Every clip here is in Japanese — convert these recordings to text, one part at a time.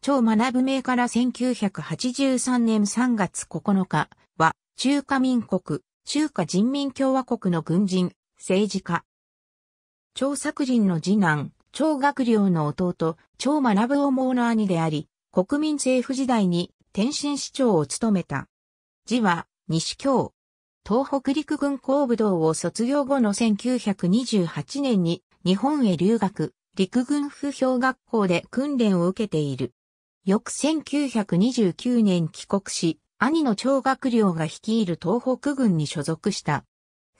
超学名から1983年3月9日は、中華民国、中華人民共和国の軍人、政治家。超作人の次男、超学寮の弟、超学思うの兄であり、国民政府時代に天津市長を務めた。字は、西京。東北陸軍工部道を卒業後の1928年に日本へ留学、陸軍府評学校で訓練を受けている。翌1929年帰国し、兄の長学寮が率いる東北軍に所属した。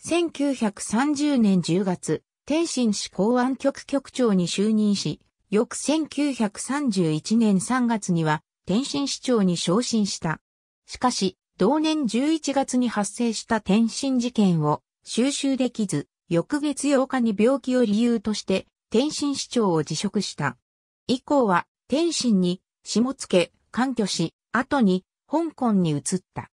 1930年10月、天津市公安局局長に就任し、翌1931年3月には天津市長に昇進した。しかし、同年11月に発生した天津事件を収集できず、翌月8日に病気を理由として天津市長を辞職した。以降は天津に下付、官居し、後に、香港に移った。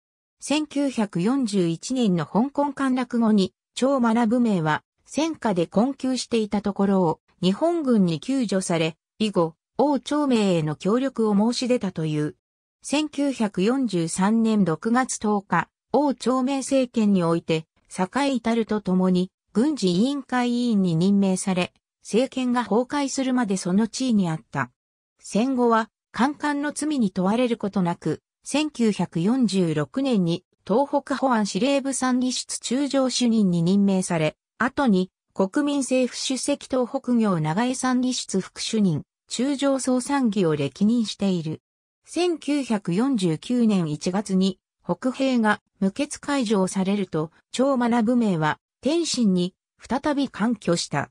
1941年の香港陥落後に、マ学部名は、戦火で困窮していたところを、日本軍に救助され、以後、王朝名への協力を申し出たという。1943年6月10日、王朝名政権において、栄至るとともに、軍事委員会委員に任命され、政権が崩壊するまでその地位にあった。戦後は、官官の罪に問われることなく、1946年に東北保安司令部参議室中将主任に任命され、後に国民政府主席東北行長江参議室副主任、中将総参議を歴任している。1949年1月に北平が無血解除をされると、長学名は天津に再び官居した。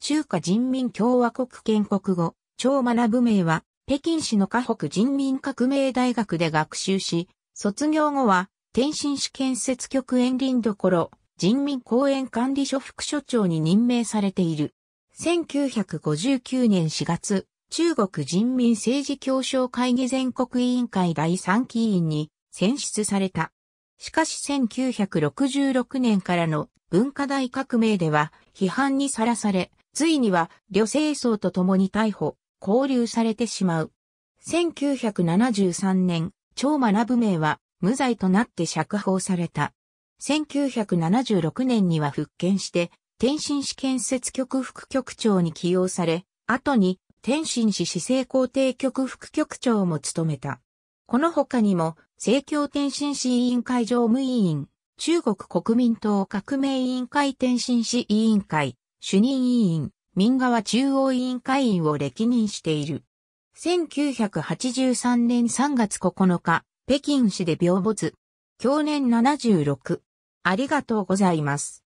中華人民共和国建国後、長学名は北京市の河北人民革命大学で学習し、卒業後は、天津市建設局園林所、人民公園管理所副所長に任命されている。1959年4月、中国人民政治協商会議全国委員会第3期委員に選出された。しかし1966年からの文化大革命では批判にさらされ、ついには旅政層と共に逮捕、交流されてしまう。1973年、超学名は無罪となって釈放された。1976年には復権して、天津市建設局副局長に起用され、後に天津市市政工程局副局長も務めた。この他にも、政教天津市委員会常務委員、中国国民党革命委員会天津市委員会、主任委員、民側中央委員会員を歴任している。1983年3月9日、北京市で病没。去年76。ありがとうございます。